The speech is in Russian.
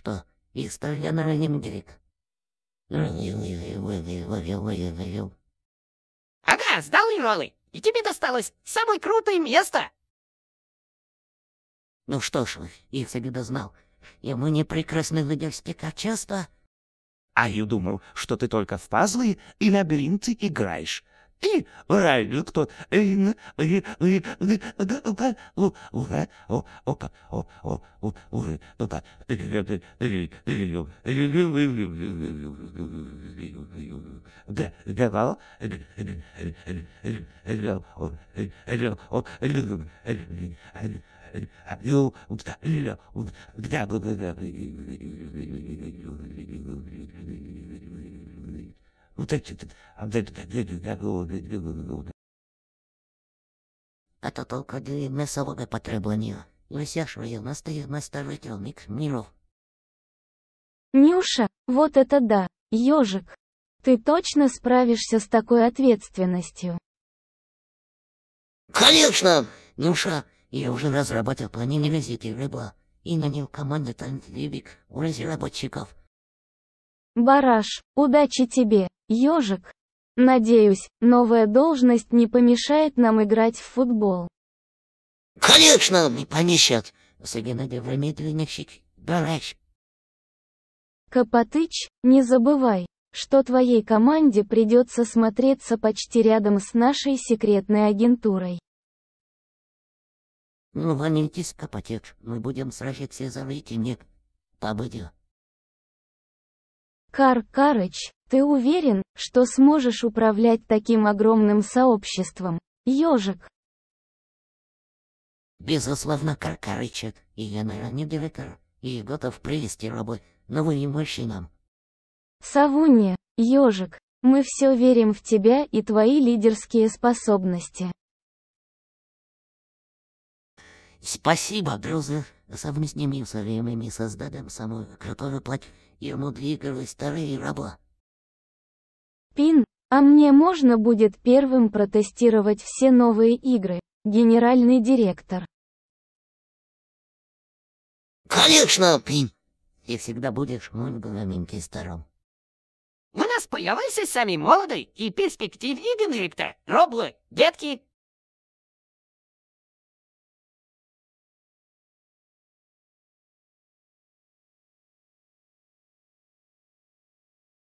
что, история им дерек. Ага, сдал роллы, и тебе досталось самое крутое место. Ну что ж, их себе дознал. И мы не прекрасны в как часто. А я думал, что ты только в пазлы и лабиринты играешь. Правильно, кто? Это только две мясовые потребления. Высяшивая настоятельник миров. Нюша, вот это да, ежик. Ты точно справишься с такой ответственностью? Конечно, Нюша. Я уже разработал план визиты рыба и нанял команду танцевик у разработчиков. Бараш, удачи тебе! Ёжик. Надеюсь, новая должность не помешает нам играть в футбол. Конечно, не помешает, особенно для медленных бараш. Копотыч, не забывай, что твоей команде придется смотреться почти рядом с нашей секретной агентурой. Ну, валитесь, Копотыч, мы будем сражаться за рейтинг. Победил. Кар Карыч, ты уверен, что сможешь управлять таким огромным сообществом, ежик? Безусловно, Каркарычек, и я наверное директор, и готов привести рабы новым мужчинам. Савунья, ежик, мы все верим в тебя и твои лидерские способности. Спасибо, друзья. Совместными со временем создадим самую крутую плоть ему мудриковые старые рабы. Пин, а мне можно будет первым протестировать все новые игры, генеральный директор. Конечно, Пин. Ты всегда будешь мой старом. У нас появился самый молодой и перспективный директор, Роблы, детки,